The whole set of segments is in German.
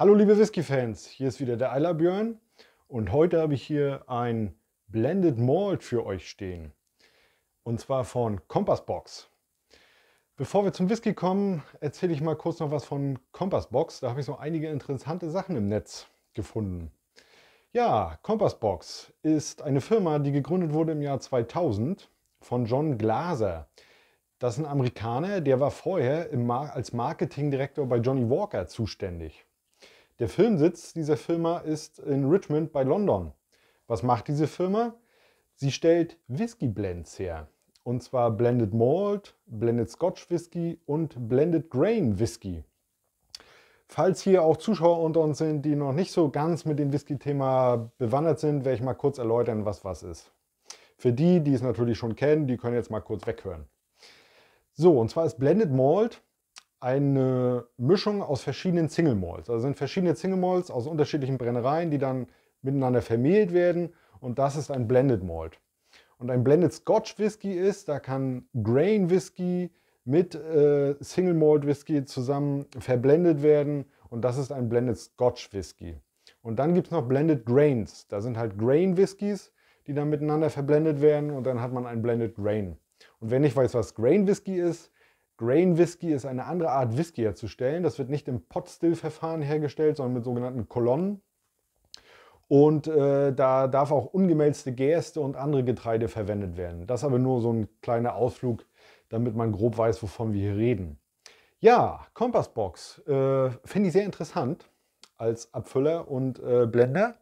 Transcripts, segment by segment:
Hallo liebe Whisky-Fans, hier ist wieder der Eiler Björn und heute habe ich hier ein Blended Malt für euch stehen und zwar von Compass Box. Bevor wir zum Whisky kommen, erzähle ich mal kurz noch was von Compass Box. Da habe ich so einige interessante Sachen im Netz gefunden. Ja, Compass Box ist eine Firma, die gegründet wurde im Jahr 2000 von John Glaser. Das ist ein Amerikaner, der war vorher Mar als Marketingdirektor bei Johnny Walker zuständig. Der Filmsitz dieser Firma ist in Richmond bei London. Was macht diese Firma? Sie stellt Whisky Blends her. Und zwar Blended Malt, Blended Scotch Whisky und Blended Grain Whisky. Falls hier auch Zuschauer unter uns sind, die noch nicht so ganz mit dem Whisky-Thema bewandert sind, werde ich mal kurz erläutern, was was ist. Für die, die es natürlich schon kennen, die können jetzt mal kurz weghören. So, und zwar ist Blended Malt eine Mischung aus verschiedenen Single Malls. Also sind verschiedene Single Malls aus unterschiedlichen Brennereien, die dann miteinander vermehlt werden und das ist ein Blended Malt. Und ein Blended Scotch Whisky ist, da kann Grain Whisky mit äh, Single Malt Whisky zusammen verblendet werden und das ist ein Blended Scotch Whisky. Und dann gibt es noch Blended Grains. Da sind halt Grain Whiskys, die dann miteinander verblendet werden und dann hat man ein Blended Grain. Und wer nicht weiß, was Grain Whisky ist, Grain Whisky ist eine andere Art Whisky herzustellen. Das wird nicht im potstill verfahren hergestellt, sondern mit sogenannten Kolonnen. Und äh, da darf auch ungemälzte Gerste und andere Getreide verwendet werden. Das aber nur so ein kleiner Ausflug, damit man grob weiß, wovon wir hier reden. Ja, Kompassbox äh, finde ich sehr interessant als Abfüller und äh, Blender.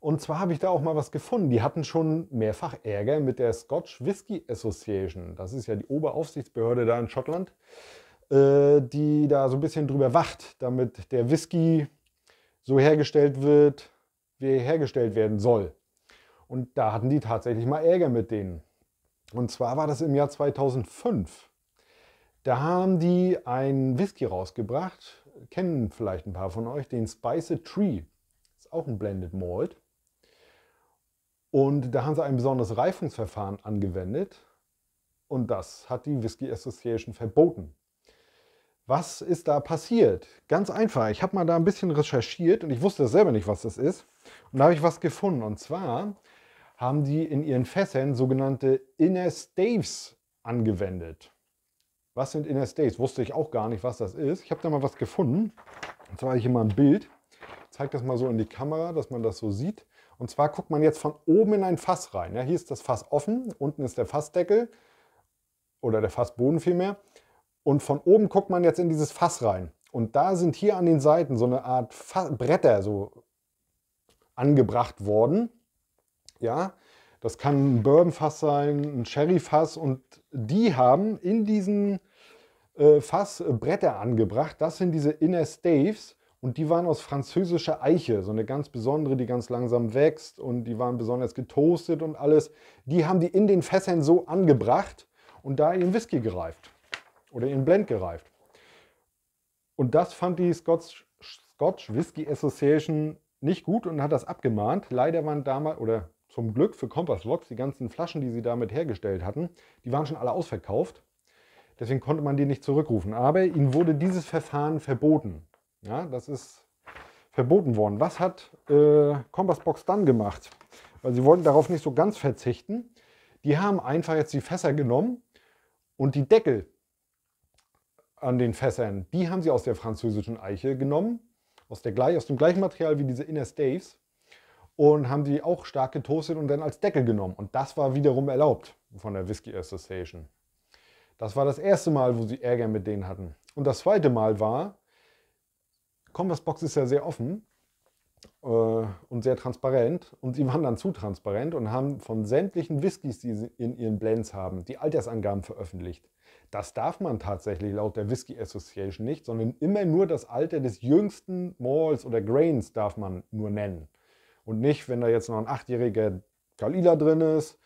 Und zwar habe ich da auch mal was gefunden. Die hatten schon mehrfach Ärger mit der Scotch Whisky Association. Das ist ja die Oberaufsichtsbehörde da in Schottland, äh, die da so ein bisschen drüber wacht, damit der Whisky so hergestellt wird, wie er hergestellt werden soll. Und da hatten die tatsächlich mal Ärger mit denen. Und zwar war das im Jahr 2005. Da haben die einen Whisky rausgebracht, kennen vielleicht ein paar von euch, den Spice Tree. Ist auch ein Blended Malt. Und da haben sie ein besonderes Reifungsverfahren angewendet und das hat die Whiskey Association verboten. Was ist da passiert? Ganz einfach, ich habe mal da ein bisschen recherchiert und ich wusste selber nicht, was das ist. Und da habe ich was gefunden und zwar haben die in ihren Fässern sogenannte Inner Staves angewendet. Was sind Inner Staves? Wusste ich auch gar nicht, was das ist. Ich habe da mal was gefunden. Und zwar habe ich hier mal ein Bild. Ich zeige das mal so in die Kamera, dass man das so sieht. Und zwar guckt man jetzt von oben in ein Fass rein. Ja, hier ist das Fass offen, unten ist der Fassdeckel oder der Fassboden vielmehr. Und von oben guckt man jetzt in dieses Fass rein. Und da sind hier an den Seiten so eine Art Fass Bretter so angebracht worden. Ja, das kann ein Bourbonfass sein, ein Sherryfass. Und die haben in diesen äh, Fass Bretter angebracht. Das sind diese Inner Staves. Und die waren aus französischer Eiche, so eine ganz besondere, die ganz langsam wächst und die waren besonders getoastet und alles. Die haben die in den Fässern so angebracht und da ihren Whisky gereift oder ihren Blend gereift. Und das fand die Scotch, Scotch Whisky Association nicht gut und hat das abgemahnt. Leider waren damals, oder zum Glück für Compass Rocks, die ganzen Flaschen, die sie damit hergestellt hatten, die waren schon alle ausverkauft. Deswegen konnte man die nicht zurückrufen. Aber ihnen wurde dieses Verfahren verboten. Ja, das ist verboten worden. Was hat äh, Compassbox dann gemacht? Weil sie wollten darauf nicht so ganz verzichten. Die haben einfach jetzt die Fässer genommen und die Deckel an den Fässern, die haben sie aus der französischen Eiche genommen, aus, der, aus dem gleichen Material wie diese Inner Staves und haben die auch stark getoastet und dann als Deckel genommen. Und das war wiederum erlaubt von der Whiskey Association. Das war das erste Mal, wo sie Ärger mit denen hatten. Und das zweite Mal war, Compass Box ist ja sehr offen äh, und sehr transparent und sie waren dann zu transparent und haben von sämtlichen Whiskys, die sie in ihren Blends haben, die Altersangaben veröffentlicht. Das darf man tatsächlich laut der Whisky Association nicht, sondern immer nur das Alter des jüngsten Malls oder Grains darf man nur nennen. Und nicht, wenn da jetzt noch ein achtjähriger Kalila drin ist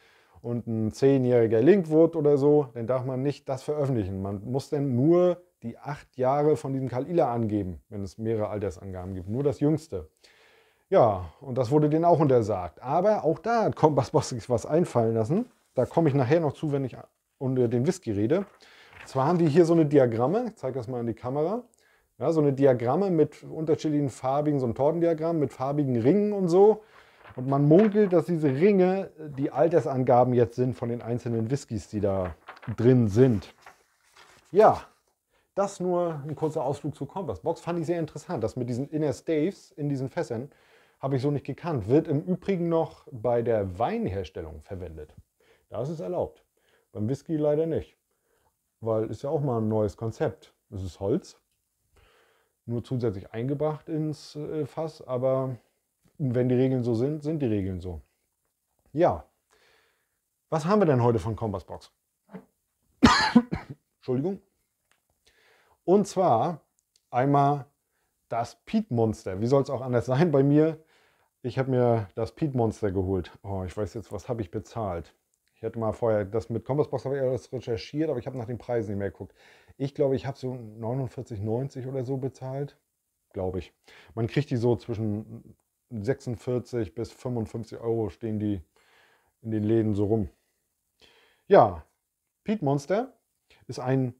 und ein zehnjähriger Linkwood oder so, dann darf man nicht das veröffentlichen. Man muss dann nur die acht Jahre von diesem Kalila angeben, wenn es mehrere Altersangaben gibt. Nur das jüngste. Ja, und das wurde denen auch untersagt. Aber auch da hat Kompass sich was einfallen lassen. Da komme ich nachher noch zu, wenn ich unter den Whisky rede. Und zwar haben die hier so eine Diagramme. Ich zeige das mal an die Kamera. Ja, so eine Diagramme mit unterschiedlichen farbigen, so ein Tortendiagramm mit farbigen Ringen und so. Und man munkelt, dass diese Ringe die Altersangaben jetzt sind von den einzelnen Whiskys, die da drin sind. Ja, das nur ein kurzer Ausflug zu Compass Box. Fand ich sehr interessant. Das mit diesen Inner Staves in diesen Fässern habe ich so nicht gekannt. Wird im Übrigen noch bei der Weinherstellung verwendet. Da ist es erlaubt. Beim Whisky leider nicht. Weil ist ja auch mal ein neues Konzept. Es ist Holz, nur zusätzlich eingebracht ins äh, Fass, aber wenn die Regeln so sind, sind die Regeln so. Ja, was haben wir denn heute von Compass Box? Entschuldigung. Und zwar einmal das Pete Monster. Wie soll es auch anders sein bei mir? Ich habe mir das Pete Monster geholt. Oh, ich weiß jetzt, was habe ich bezahlt? Ich hätte mal vorher das mit Compassbox habe ich alles recherchiert, aber ich habe nach den Preisen nicht mehr geguckt. Ich glaube, ich habe so 49,90 oder so bezahlt. Glaube ich. Man kriegt die so zwischen 46 bis 55 Euro stehen die in den Läden so rum. Ja, Pete Monster ist ein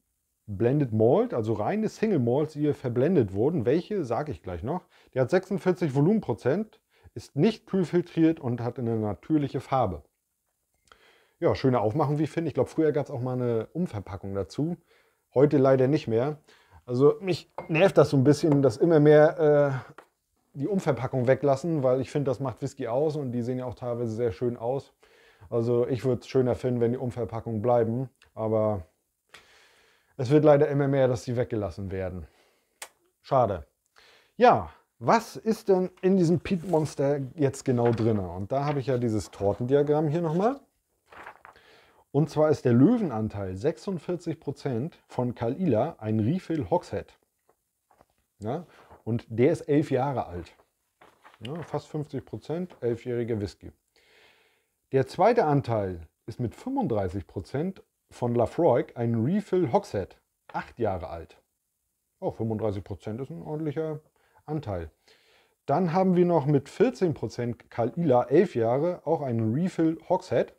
Blended Malt, also reine Single Malts, die hier verblendet wurden. Welche, sage ich gleich noch. Die hat 46 Volumenprozent, ist nicht kühlfiltriert und hat eine natürliche Farbe. Ja, schöne Aufmachung, wie ich finde. Ich glaube, früher gab es auch mal eine Umverpackung dazu. Heute leider nicht mehr. Also mich nervt das so ein bisschen, dass immer mehr äh, die Umverpackung weglassen, weil ich finde, das macht Whisky aus und die sehen ja auch teilweise sehr schön aus. Also ich würde es schöner finden, wenn die Umverpackungen bleiben. Aber es wird leider immer mehr, dass sie weggelassen werden. Schade. Ja, was ist denn in diesem Peat Monster jetzt genau drin? Und da habe ich ja dieses Tortendiagramm hier nochmal. Und zwar ist der Löwenanteil 46% von Kalila ein Refill Hoxhead. Ja? Und der ist elf Jahre alt. Ja, fast 50%, elfjähriger Whisky. Der zweite Anteil ist mit 35% von Lafroy ein Refill Hogshead, acht Jahre alt. Oh, 35% ist ein ordentlicher Anteil. Dann haben wir noch mit 14% Kalila, 11 Jahre, auch ein Refill Hogshead.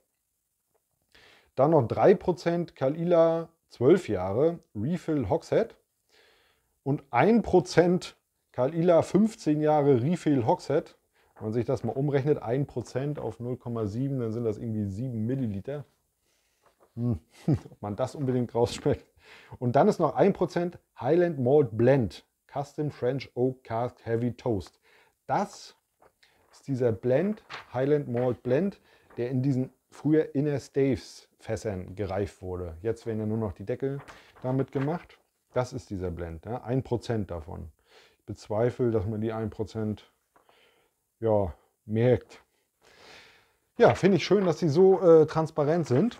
Dann noch 3% Kalila, 12 Jahre, Refill Hogshead. Und 1% Kalila, 15 Jahre, Refill Hogshead. Wenn man sich das mal umrechnet, 1% auf 0,7, dann sind das irgendwie 7 Milliliter. Ob man das unbedingt rausschmeckt. Und dann ist noch 1% Highland Malt Blend. Custom French Oak Cask Heavy Toast. Das ist dieser Blend, Highland Malt Blend, der in diesen früher Inner Staves Fässern gereift wurde. Jetzt werden ja nur noch die Deckel damit gemacht. Das ist dieser Blend, ja, ne? 1% davon. Ich bezweifle, dass man die 1% ja, merkt. Ja, finde ich schön, dass die so äh, transparent sind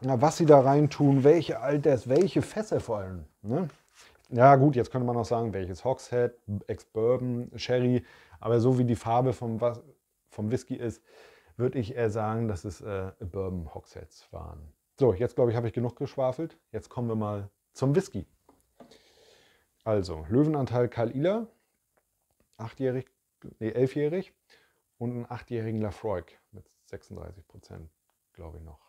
was sie da reintun, welche Alters, welche Fässer vor allem. Ne? Ja gut, jetzt könnte man auch sagen, welches Hogshead, Ex-Bourbon, Sherry, aber so wie die Farbe vom, vom Whisky ist, würde ich eher sagen, dass es äh, Bourbon Hogsheads waren. So, jetzt glaube ich, habe ich genug geschwafelt. Jetzt kommen wir mal zum Whisky. Also, Löwenanteil Karl Ila, jährig nee, 11-jährig und einen 8-jährigen Lafroig mit 36 Prozent, glaube ich noch.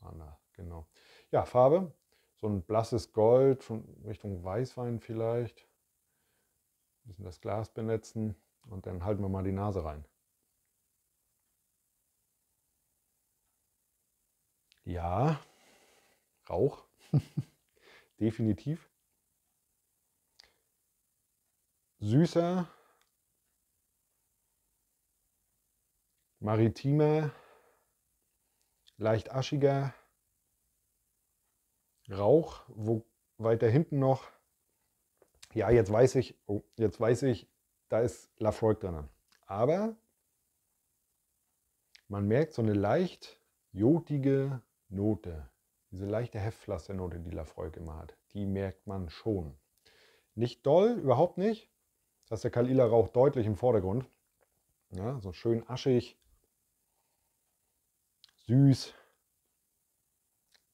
Anna. Genau. Ja, Farbe. So ein blasses Gold, schon Richtung Weißwein vielleicht. Ein bisschen das Glas benetzen und dann halten wir mal die Nase rein. Ja, Rauch. Definitiv. Süßer, maritimer, leicht aschiger, Rauch, wo weiter hinten noch, ja, jetzt weiß ich, oh, jetzt weiß ich, da ist Lafroig drin. Aber man merkt so eine leicht jodige Note, diese leichte Heftpflasternote, die Lafroig immer hat, die merkt man schon. Nicht doll, überhaupt nicht. Das ist der Kalila Rauch deutlich im Vordergrund. Ja, so schön aschig, süß,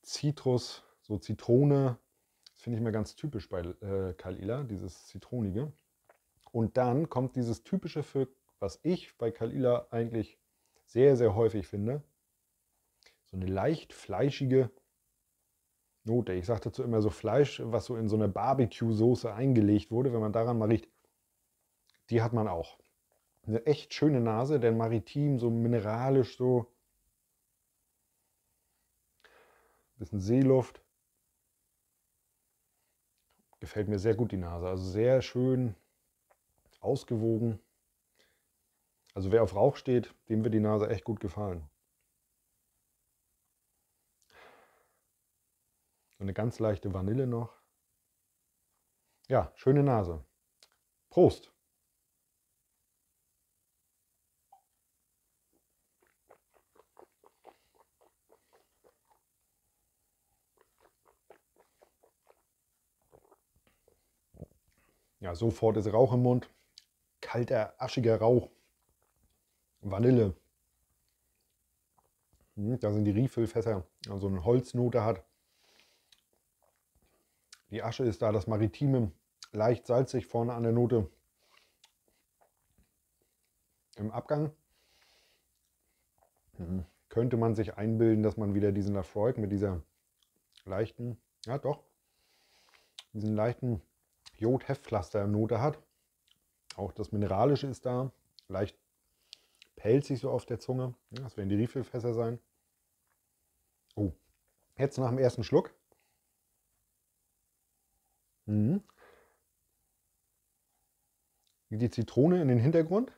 Zitrus, so Zitrone. Das finde ich immer ganz typisch bei äh, Kalila, dieses Zitronige. Und dann kommt dieses typische für, was ich bei Kalila eigentlich sehr, sehr häufig finde, so eine leicht fleischige Note. Ich sage dazu immer so Fleisch, was so in so eine Barbecue-Soße eingelegt wurde, wenn man daran mal riecht, die hat man auch. Eine echt schöne Nase, denn maritim, so mineralisch, so bisschen Seeluft gefällt mir sehr gut die Nase. Also sehr schön ausgewogen. Also wer auf Rauch steht, dem wird die Nase echt gut gefallen. So eine ganz leichte Vanille noch. Ja, schöne Nase. Prost! Ja, sofort ist Rauch im Mund. Kalter, aschiger Rauch. Vanille. Hm, da sind die Refillfässer, also eine Holznote hat. Die Asche ist da, das Maritime, leicht salzig vorne an der Note. Im Abgang hm, könnte man sich einbilden, dass man wieder diesen Lafroig mit dieser leichten, ja doch, diesen leichten Jod-Heftpflaster im Note hat. Auch das Mineralische ist da, leicht pelzig so auf der Zunge. das werden die Riefelfässer sein. Oh, jetzt nach dem ersten Schluck. Mhm. Die Zitrone in den Hintergrund.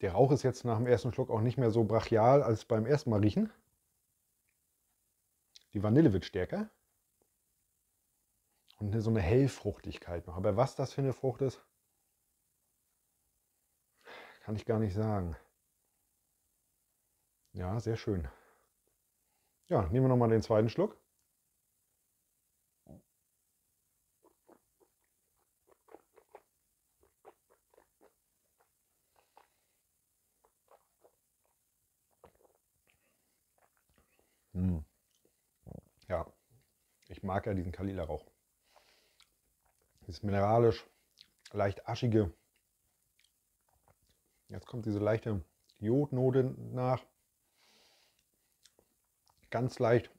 Der Rauch ist jetzt nach dem ersten Schluck auch nicht mehr so brachial als beim ersten Mal riechen. Die Vanille wird stärker. Und so eine Hellfruchtigkeit noch. Aber was das für eine Frucht ist, kann ich gar nicht sagen. Ja, sehr schön. Ja, nehmen wir nochmal den zweiten Schluck. Ja, ich mag ja diesen Kalila-Rauch. Ist mineralisch, leicht aschige. Jetzt kommt diese leichte Jodnote nach. Ganz leicht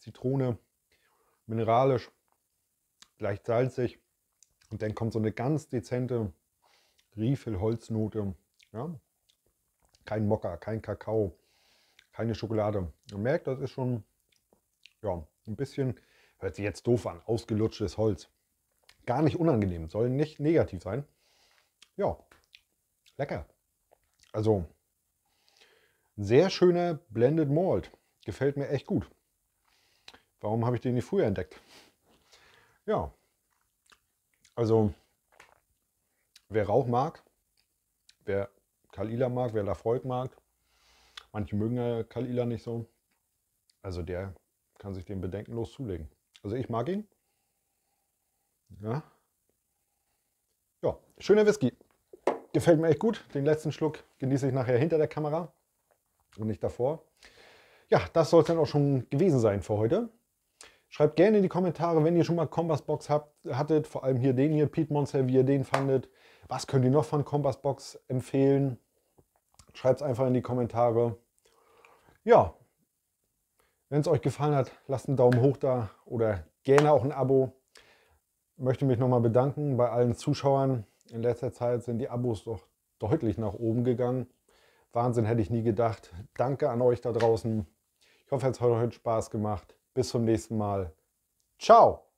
Zitrone, mineralisch, leicht salzig. Und dann kommt so eine ganz dezente Riefel-Holznote. Ja? Kein Mokka, kein Kakao, keine Schokolade. Man merkt, das ist schon ja, ein bisschen, hört sich jetzt doof an, ausgelutschtes Holz. Gar nicht unangenehm, soll nicht negativ sein. Ja, lecker. Also, sehr schöner Blended Malt. Gefällt mir echt gut. Warum habe ich den nicht früher entdeckt? Ja, also wer Rauch mag, wer Kalila mag, wer Lafroig mag, manche mögen ja Kalila nicht so. Also der kann sich den bedenkenlos zulegen. Also ich mag ihn. Ja. Ja, schöner Whisky. Gefällt mir echt gut. Den letzten Schluck genieße ich nachher hinter der Kamera und nicht davor. Ja, das soll es dann auch schon gewesen sein für heute. Schreibt gerne in die Kommentare, wenn ihr schon mal Compass Box habt, hattet, vor allem hier den hier, Pete Monster, wie ihr den fandet. Was könnt ihr noch von Compass Box empfehlen? Schreibt es einfach in die Kommentare. Ja, wenn es euch gefallen hat, lasst einen Daumen hoch da oder gerne auch ein Abo. Möchte mich nochmal bedanken bei allen Zuschauern. In letzter Zeit sind die Abos doch deutlich nach oben gegangen. Wahnsinn, hätte ich nie gedacht. Danke an euch da draußen. Ich hoffe, es hat euch heute Spaß gemacht. Bis zum nächsten Mal. Ciao!